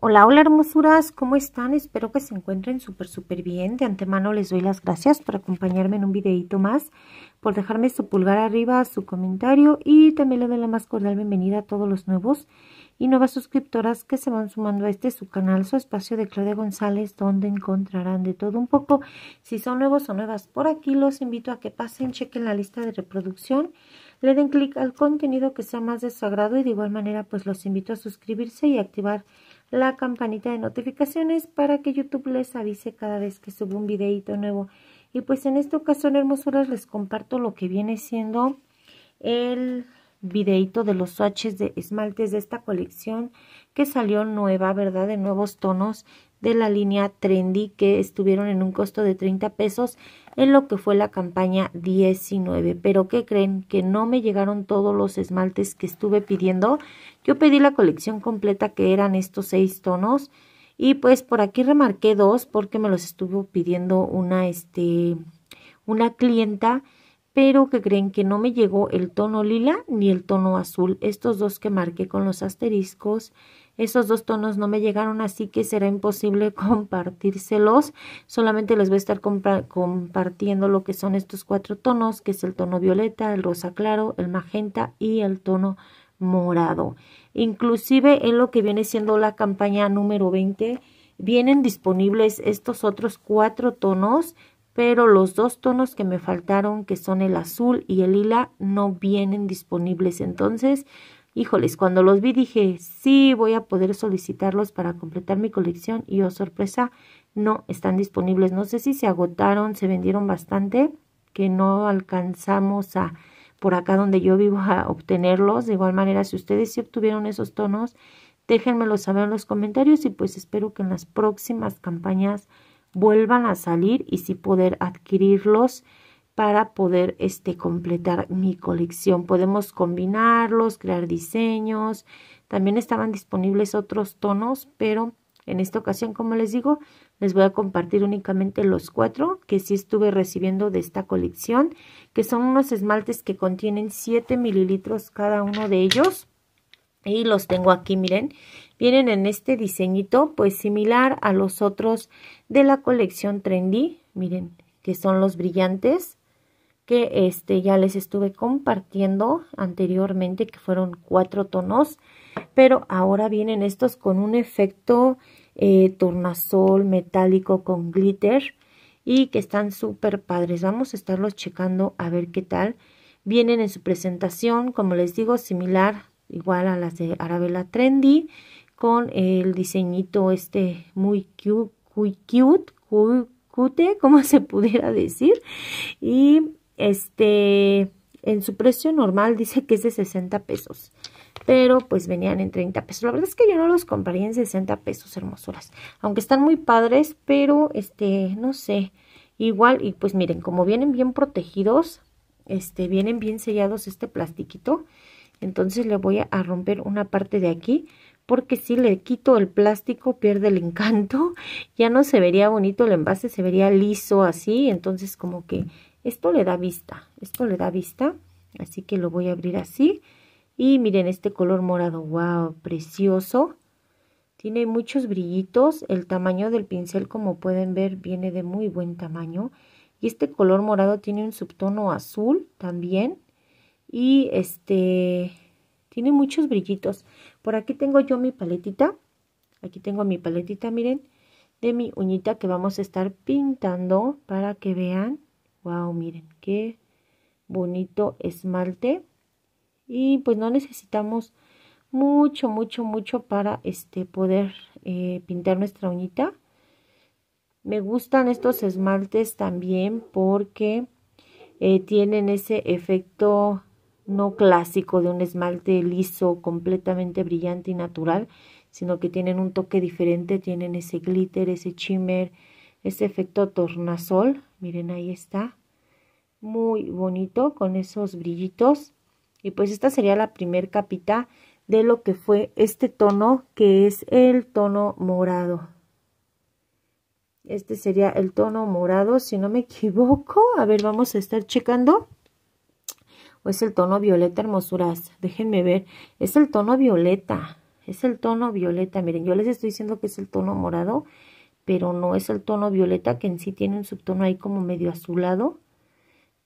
Hola, hola hermosuras, ¿cómo están? Espero que se encuentren súper, súper bien. De antemano les doy las gracias por acompañarme en un videito más, por dejarme su pulgar arriba, su comentario y también le doy la más cordial bienvenida a todos los nuevos y nuevas suscriptoras que se van sumando a este su canal, su espacio de Claudia González, donde encontrarán de todo un poco. Si son nuevos o nuevas por aquí, los invito a que pasen, chequen la lista de reproducción le den clic al contenido que sea más de su agrado y de igual manera pues los invito a suscribirse y activar la campanita de notificaciones para que YouTube les avise cada vez que subo un videito nuevo. Y pues en esta ocasión, hermosuras, les comparto lo que viene siendo el videito de los swatches de esmaltes de esta colección que salió nueva, ¿verdad? De nuevos tonos de la línea Trendy que estuvieron en un costo de 30 pesos en lo que fue la campaña 19. Pero ¿qué creen? Que no me llegaron todos los esmaltes que estuve pidiendo. Yo pedí la colección completa que eran estos seis tonos y pues por aquí remarqué dos porque me los estuvo pidiendo una, este, una clienta pero que creen que no me llegó el tono lila ni el tono azul. Estos dos que marqué con los asteriscos, esos dos tonos no me llegaron, así que será imposible compartírselos. Solamente les voy a estar compartiendo lo que son estos cuatro tonos, que es el tono violeta, el rosa claro, el magenta y el tono morado. Inclusive en lo que viene siendo la campaña número 20, vienen disponibles estos otros cuatro tonos pero los dos tonos que me faltaron, que son el azul y el lila, no vienen disponibles. Entonces, híjoles, cuando los vi dije, sí, voy a poder solicitarlos para completar mi colección y, oh sorpresa, no están disponibles. No sé si se agotaron, se vendieron bastante, que no alcanzamos a por acá donde yo vivo a obtenerlos. De igual manera, si ustedes sí obtuvieron esos tonos, déjenmelo saber en los comentarios y pues espero que en las próximas campañas vuelvan a salir y sí poder adquirirlos para poder este, completar mi colección. Podemos combinarlos, crear diseños. También estaban disponibles otros tonos, pero en esta ocasión, como les digo, les voy a compartir únicamente los cuatro que sí estuve recibiendo de esta colección, que son unos esmaltes que contienen 7 mililitros cada uno de ellos. Y los tengo aquí, miren, Vienen en este diseñito pues similar a los otros de la colección Trendy. Miren, que son los brillantes que este ya les estuve compartiendo anteriormente que fueron cuatro tonos pero ahora vienen estos con un efecto eh, tornasol metálico con glitter y que están súper padres vamos a estarlos checando a ver qué tal vienen en su presentación como les digo similar igual a las de Arabella Trendy con el diseñito este muy cute, cute, cute, como se pudiera decir. Y este, en su precio normal dice que es de 60 pesos. Pero pues venían en 30 pesos. La verdad es que yo no los compraría en 60 pesos, hermosuras. Aunque están muy padres, pero este, no sé. Igual, y pues miren, como vienen bien protegidos, este, vienen bien sellados este plastiquito. Entonces le voy a romper una parte de aquí porque si le quito el plástico pierde el encanto, ya no se vería bonito el envase, se vería liso así, entonces como que esto le da vista, esto le da vista, así que lo voy a abrir así y miren este color morado, wow, precioso, tiene muchos brillitos, el tamaño del pincel como pueden ver viene de muy buen tamaño y este color morado tiene un subtono azul también y este tiene muchos brillitos. Por aquí tengo yo mi paletita. Aquí tengo mi paletita, miren, de mi uñita que vamos a estar pintando para que vean. Wow, miren, qué bonito esmalte. Y pues no necesitamos mucho, mucho, mucho para este poder eh, pintar nuestra uñita. Me gustan estos esmaltes también porque eh, tienen ese efecto no clásico de un esmalte liso, completamente brillante y natural, sino que tienen un toque diferente, tienen ese glitter, ese shimmer, ese efecto tornasol, miren ahí está, muy bonito con esos brillitos. Y pues esta sería la primer capita de lo que fue este tono, que es el tono morado. Este sería el tono morado, si no me equivoco. A ver, vamos a estar checando o es el tono violeta, hermosuras. Déjenme ver, es el tono violeta, es el tono violeta. Miren, yo les estoy diciendo que es el tono morado, pero no es el tono violeta, que en sí tiene un subtono ahí como medio azulado.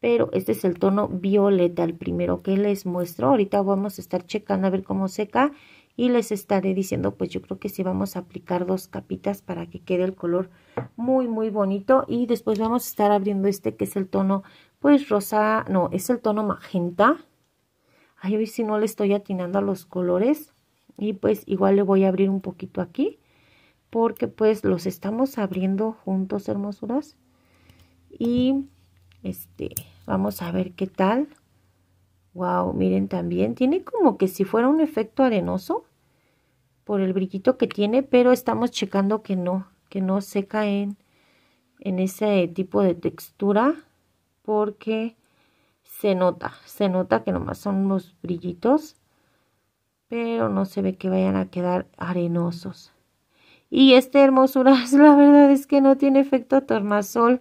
Pero este es el tono violeta, el primero que les muestro. Ahorita vamos a estar checando a ver cómo seca y les estaré diciendo pues yo creo que sí vamos a aplicar dos capitas para que quede el color muy muy bonito y después vamos a estar abriendo este que es el tono pues rosa, no, es el tono magenta. Ay, ver si no le estoy atinando a los colores. Y pues igual le voy a abrir un poquito aquí. Porque pues los estamos abriendo juntos, hermosuras. Y este, vamos a ver qué tal. Wow, miren también. Tiene como que si fuera un efecto arenoso. Por el brillito que tiene. Pero estamos checando que no. Que no se caen en ese tipo de textura porque se nota, se nota que nomás son unos brillitos, pero no se ve que vayan a quedar arenosos. Y este hermosura, la verdad es que no tiene efecto tornasol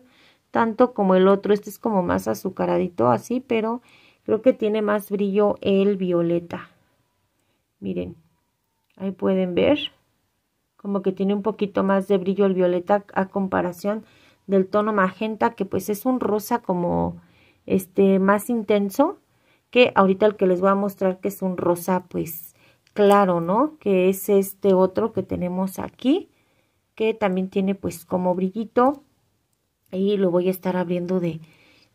tanto como el otro. Este es como más azucaradito así, pero creo que tiene más brillo el violeta. Miren, ahí pueden ver como que tiene un poquito más de brillo el violeta a comparación del tono magenta, que pues es un rosa como este más intenso, que ahorita el que les voy a mostrar que es un rosa pues claro, ¿no? Que es este otro que tenemos aquí, que también tiene pues como brillito y lo voy a estar abriendo de,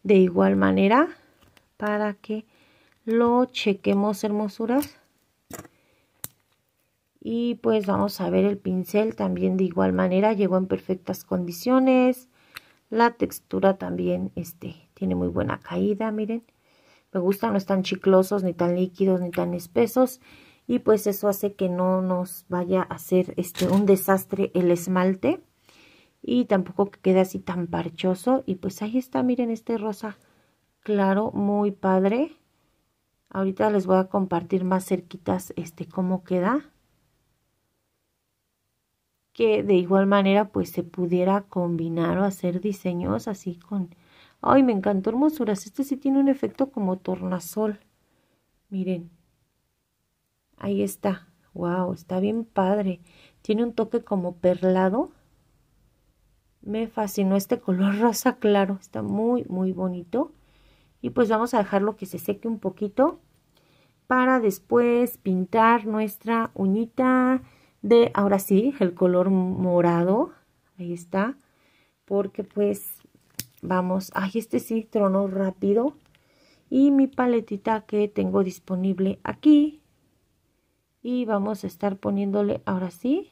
de igual manera para que lo chequemos hermosuras y pues vamos a ver el pincel también de igual manera llegó en perfectas condiciones la textura también este, tiene muy buena caída, miren. Me gusta, no están chiclosos, ni tan líquidos, ni tan espesos. Y pues eso hace que no nos vaya a hacer este, un desastre el esmalte. Y tampoco que quede así tan parchoso. Y pues ahí está, miren este rosa claro, muy padre. Ahorita les voy a compartir más cerquitas este cómo queda que de igual manera pues se pudiera combinar o hacer diseños así con... Ay, me encantó hermosuras. Este sí tiene un efecto como tornasol. Miren. Ahí está. Wow, está bien padre. Tiene un toque como perlado. Me fascinó este color rosa claro. Está muy, muy bonito. Y pues vamos a dejarlo que se seque un poquito para después pintar nuestra uñita de, ahora sí, el color morado. Ahí está. Porque pues vamos, ay, este sí trono rápido. Y mi paletita que tengo disponible aquí. Y vamos a estar poniéndole ahora sí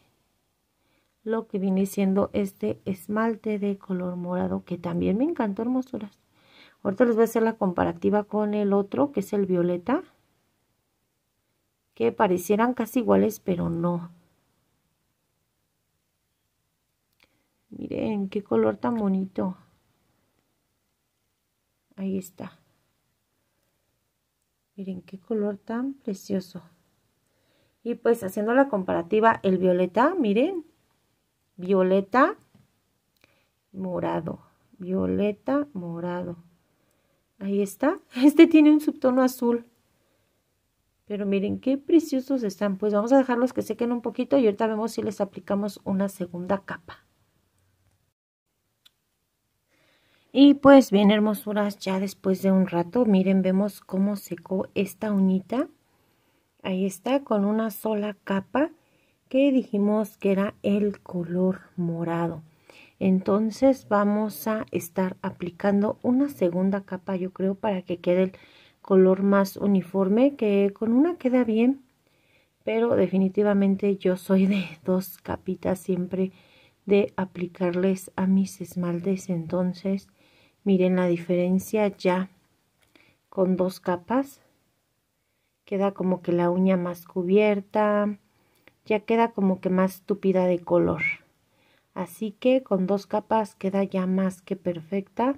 lo que viene siendo este esmalte de color morado que también me encantó hermosuras. Ahorita les voy a hacer la comparativa con el otro que es el violeta que parecieran casi iguales pero no. Miren, qué color tan bonito. Ahí está. Miren, qué color tan precioso. Y pues haciendo la comparativa, el violeta, miren, violeta, morado, violeta, morado. Ahí está. Este tiene un subtono azul. Pero miren qué preciosos están. Pues vamos a dejarlos que sequen un poquito y ahorita vemos si les aplicamos una segunda capa. Y pues bien hermosuras, ya después de un rato, miren, vemos cómo secó esta unita Ahí está, con una sola capa que dijimos que era el color morado. Entonces vamos a estar aplicando una segunda capa, yo creo, para que quede el color más uniforme, que con una queda bien, pero definitivamente yo soy de dos capitas siempre de aplicarles a mis esmaltes, entonces Miren la diferencia ya con dos capas. Queda como que la uña más cubierta, ya queda como que más tupida de color. Así que con dos capas queda ya más que perfecta.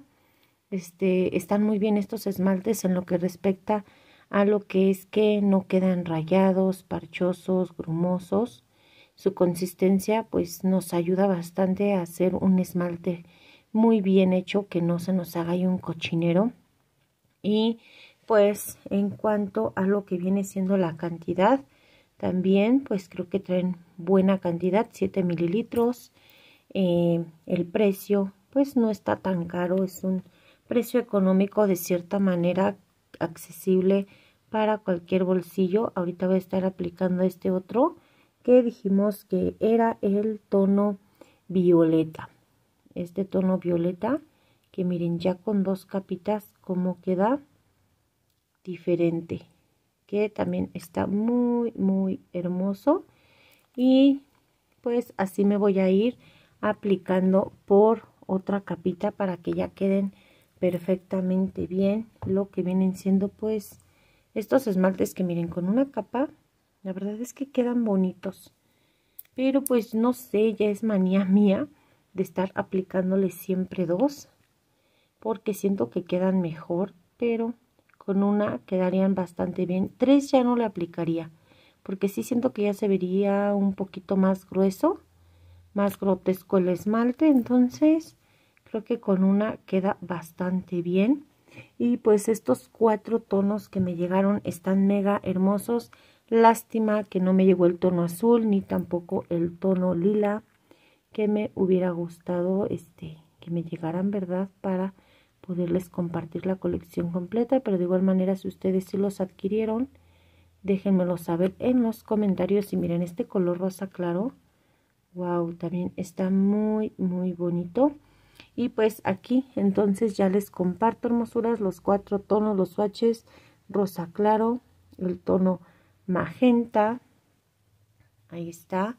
Este, están muy bien estos esmaltes en lo que respecta a lo que es que no quedan rayados, parchosos, grumosos. Su consistencia pues nos ayuda bastante a hacer un esmalte muy bien hecho, que no se nos haga un cochinero. Y pues en cuanto a lo que viene siendo la cantidad, también pues creo que traen buena cantidad, 7 mililitros. Eh, el precio pues no está tan caro, es un precio económico de cierta manera accesible para cualquier bolsillo. Ahorita voy a estar aplicando este otro que dijimos que era el tono violeta este tono violeta que miren ya con dos capitas como queda diferente que también está muy muy hermoso y pues así me voy a ir aplicando por otra capita para que ya queden perfectamente bien lo que vienen siendo pues estos esmaltes que miren con una capa la verdad es que quedan bonitos pero pues no sé ya es manía mía de estar aplicándole siempre dos, porque siento que quedan mejor, pero con una quedarían bastante bien. Tres ya no le aplicaría, porque sí siento que ya se vería un poquito más grueso, más grotesco el esmalte, entonces creo que con una queda bastante bien. Y pues estos cuatro tonos que me llegaron están mega hermosos. Lástima que no me llegó el tono azul ni tampoco el tono lila que me hubiera gustado este, que me llegaran, ¿verdad? Para poderles compartir la colección completa, pero de igual manera si ustedes sí los adquirieron, déjenmelo saber en los comentarios y miren este color rosa claro. Wow, también está muy muy bonito. Y pues aquí entonces ya les comparto hermosuras los cuatro tonos, los swatches, rosa claro, el tono magenta. Ahí está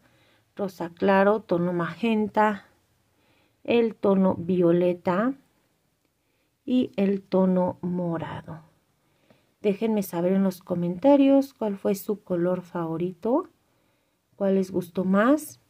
rosa claro, tono magenta, el tono violeta y el tono morado. Déjenme saber en los comentarios cuál fue su color favorito, cuál les gustó más.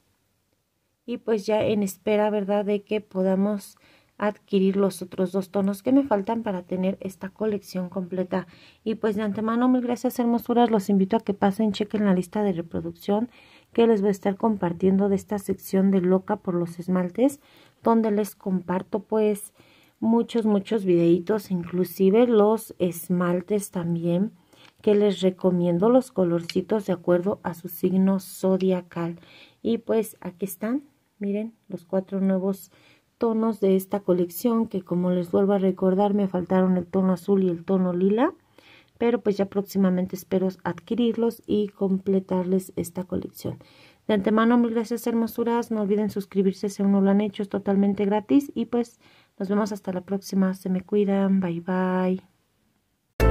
Y pues ya en espera, ¿verdad?, de que podamos adquirir los otros dos tonos que me faltan para tener esta colección completa. Y pues de antemano, mil gracias hermosuras, los invito a que pasen, chequen la lista de reproducción que les voy a estar compartiendo de esta sección de loca por los esmaltes donde les comparto pues muchos muchos videitos inclusive los esmaltes también que les recomiendo los colorcitos de acuerdo a su signo zodiacal y pues aquí están miren los cuatro nuevos tonos de esta colección que como les vuelvo a recordar me faltaron el tono azul y el tono lila pero pues ya próximamente espero adquirirlos y completarles esta colección. De antemano, mil gracias hermosuras, no olviden suscribirse si aún no lo han hecho, es totalmente gratis y pues nos vemos hasta la próxima, se me cuidan, bye bye.